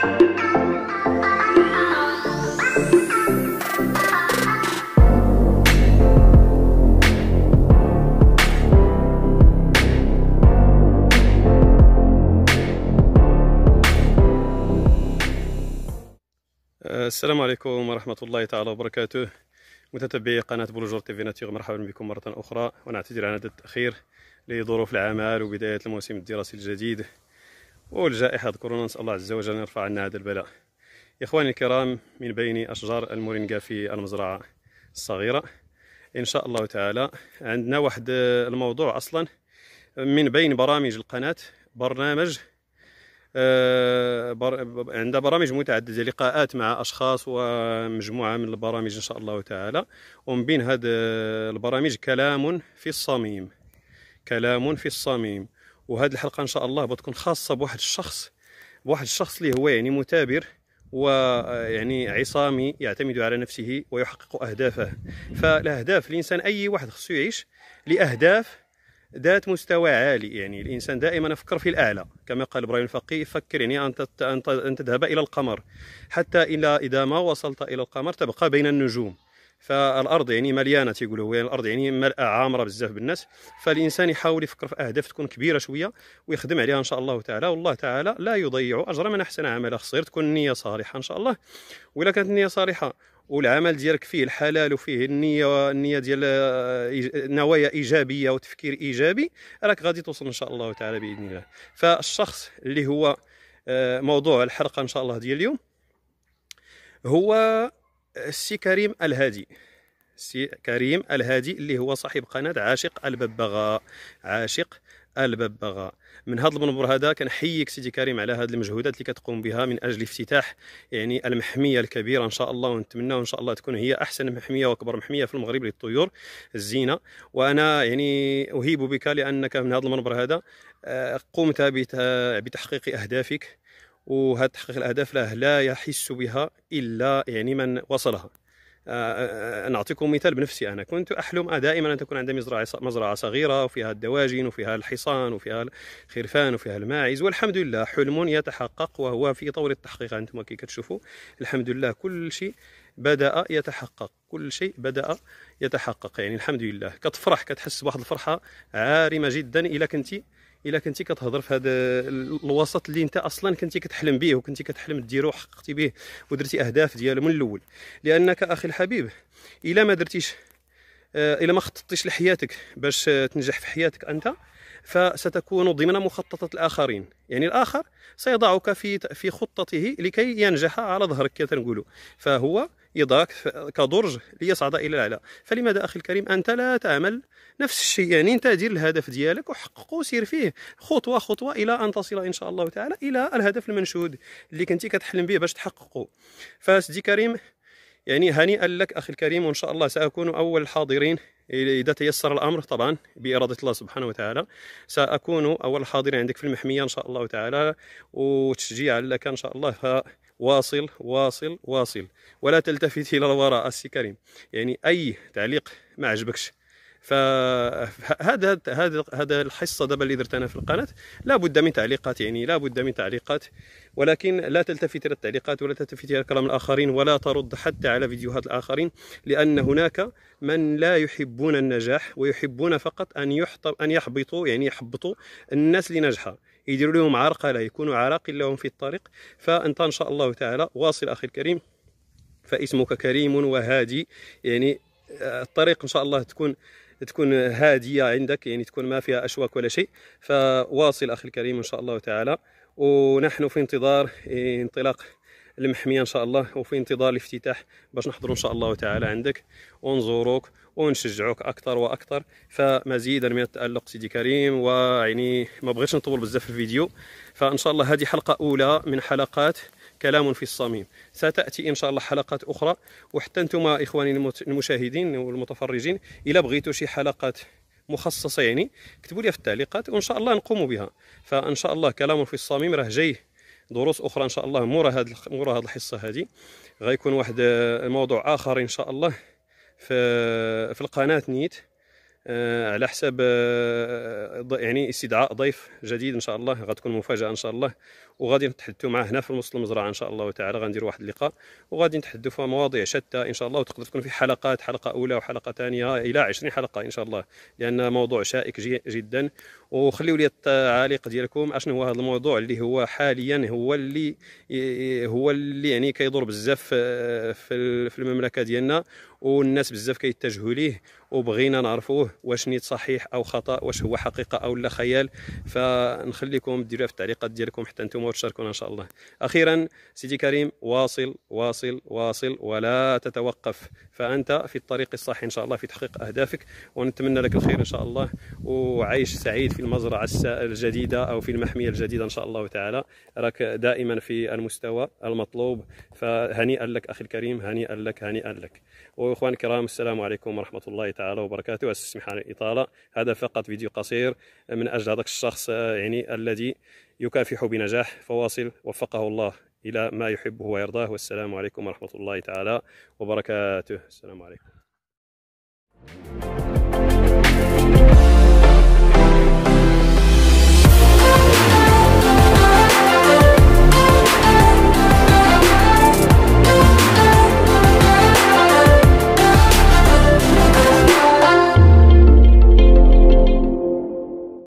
أه، السلام عليكم ورحمة الله تعالى وبركاته متتبعي قناة بلوجور تيفي ناتيغ مرحبا بكم مرة أخرى ونعتذر عن هذا التأخير لظروف العمل وبداية الموسم الدراسي الجديد والجائحة كورونا نسأل الله عز وجل أن يرفع عنا هذا البلاء إخواني الكرام من بين أشجار المورينجا في المزرعة الصغيرة إن شاء الله تعالى عندنا واحد الموضوع أصلا من بين برامج القناة برنامج آه، عند عندها برامج متعدده لقاءات مع اشخاص ومجموعه من البرامج ان شاء الله تعالى ومن بين هذه البرامج كلام في الصميم كلام في الصميم وهذه الحلقه ان شاء الله بتكون خاصه بواحد الشخص بواحد الشخص اللي هو يعني مثابر ويعني عصامي يعتمد على نفسه ويحقق اهدافه فالاهداف الانسان اي واحد خصو يعيش لاهداف ذات مستوى عالي يعني الانسان دائما يفكر في الاعلى كما قال ابراهيم الفقي فكر يعني ان ان تذهب الى القمر حتى الى اذا ما وصلت الى القمر تبقى بين النجوم فالارض يعني مليانه تيقولوا هو يعني الارض يعني ملأة عامره بزاف بالناس فالانسان يحاول يفكر في اهداف تكون كبيره شويه ويخدم عليها ان شاء الله تعالى والله تعالى لا يضيع اجر من احسن عمل خصير تكون النيه صالحه ان شاء الله ولا كانت النيه صالحه والعمل ديالك فيه الحلال وفيه النيه النيه ديال نوايا ايجابيه وتفكير ايجابي راك غادي توصل ان شاء الله تعالى باذن الله فالشخص اللي هو آه، موضوع الحلقه ان شاء الله ديال اليوم هو السي كريم الهادي السي كريم الهادي اللي هو صاحب قناه عاشق الببغاء عاشق الببغاء من هذا المنبر هذا كنحييك سيدي كريم على هذه المجهودات اللي كتقوم بها من اجل افتتاح يعني المحميه الكبيره ان شاء الله ونتمنى ان شاء الله تكون هي احسن محميه واكبر محميه في المغرب للطيور الزينه وانا يعني اهيب بك لانك من هذا المنبر هذا آه، قمت بتحقيق اهدافك وهذا تحقيق الاهداف له لا يحس بها الا يعني من وصلها آه، آه، آه، نعطيكم مثال بنفسي انا كنت احلم دائما ان تكون عندي مزرعه مزرعه صغيره وفيها الدواجن وفيها الحصان وفيها الخرفان وفيها الماعز والحمد لله حلم يتحقق وهو في طور التحقيق انتم كي كتشوفوا الحمد لله كل شيء بدا يتحقق كل شيء بدا يتحقق يعني الحمد لله كتفرح كتحس بواحد الفرحه عارمه جدا الا كنتي الا كنتي كتهضر في هذا الوسط اللي انت اصلا كنتي كتحلم به وكنتي كتحلم ديرو وحققتي به ودرتي اهداف ديالو من الاول لانك اخي الحبيب الا ما درتيش آه، الا ما خططتيش لحياتك باش تنجح في حياتك انت فستكون ضمن مخططات الآخرين يعني الآخر سيضعك في في خطته لكي ينجح على ظهرك كما تنقولوا فهو يضاك كدرج ليصعد الى الاعلى فلماذا اخي الكريم انت لا تعمل نفس الشيء يعني انت دير الهدف ديالك وحققه سير فيه خطوه خطوه الى ان تصل ان شاء الله تعالى الى الهدف المنشود اللي كنتي كتحلم به باش تحققه فسيدي كريم يعني هنيئا لك اخي الكريم وان شاء الله ساكون اول الحاضرين اذا تيسر الامر طبعا باراده الله سبحانه وتعالى ساكون اول الحاضرين عندك في المحميه ان شاء الله تعالى وتشجيعا لك ان شاء الله ف... واصل واصل واصل ولا تلتفت الى الوراء السي كريم يعني اي تعليق ما عجبكش فهذا هذا هذا الحصه دابا اللي درت انا في القناه لابد من تعليقات يعني لابد من تعليقات ولكن لا تلتفت الى التعليقات ولا تلتفت الى كلام الاخرين ولا ترد حتى على فيديوهات الاخرين لان هناك من لا يحبون النجاح ويحبون فقط ان يحط ان يحبطوا يعني يحبطوا الناس اللي ناجحه يديروا لهم عرقله يكونوا عراقيل لهم في الطريق فانت ان شاء الله تعالى واصل اخي الكريم فاسمك كريم وهادي يعني آه، الطريق ان شاء الله تكون تكون هاديه عندك يعني تكون ما فيها اشواك ولا شيء فواصل اخي الكريم ان شاء الله تعالى ونحن في انتظار إيه، انطلاق المحميه ان شاء الله وفي انتظار الافتتاح باش نحضروا ان شاء الله تعالى عندك ونزوروك ونشجعوك اكثر واكثر فمزيدا من التالق سيدي كريم ويعني ما بغيتش نطول بزاف في الفيديو فان شاء الله هذه حلقه اولى من حلقات كلام في الصميم ستاتي ان شاء الله حلقات اخرى وحتى انتم اخواني المشاهدين والمتفرجين الا بغيتوا شي حلقات مخصصه يعني كتبوا لي في التعليقات وان شاء الله نقوم بها فان شاء الله كلام في الصميم راه جاي دروس اخرى ان شاء الله مورا هاد مورا هاد الحصه هذه غيكون واحد آه، الموضوع اخر ان شاء الله في في القناه نيت آه، على حساب آه، يعني استدعاء ضيف جديد ان شاء الله غتكون مفاجاه ان شاء الله وغادي نتحدثوا معاه هنا في وسط المزرعه ان شاء الله وتعالى غندير واحد اللقاء وغادي نتحدثوا في مواضيع شتى ان شاء الله وتقدر تكون في حلقات حلقه اولى وحلقه ثانيه الى 20 حلقه ان شاء الله لان موضوع شائك جدا وخليو لي التعليق ديالكم اشنو هو هذا الموضوع اللي هو حاليا هو اللي هو اللي يعني كيدور بزاف آه، في المملكه ديالنا والناس بزاف كيتجهوا ليه وبغينا نعرفوه واش نيت صحيح او خطا واش هو حقيقه او لا خيال فنخليكم ديروها في التعليقات ديالكم حتى نتوما وتشاركونا ان شاء الله اخيرا سيدي كريم واصل واصل واصل ولا تتوقف فانت في الطريق الصحيح ان شاء الله في تحقيق اهدافك ونتمنى لك الخير ان شاء الله وعيش سعيد في في المزرعه الجديده او في المحميه الجديده ان شاء الله تعالى راك دائما في المستوى المطلوب فهنيئا لك اخي الكريم هنيئا لك هنيئا لك واخوان الكرام السلام عليكم ورحمه الله تعالى وبركاته اسمح عن الاطاله هذا فقط فيديو قصير من اجل هذاك الشخص يعني الذي يكافح بنجاح فواصل وفقه الله الى ما يحبه ويرضاه والسلام عليكم ورحمه الله تعالى وبركاته السلام عليكم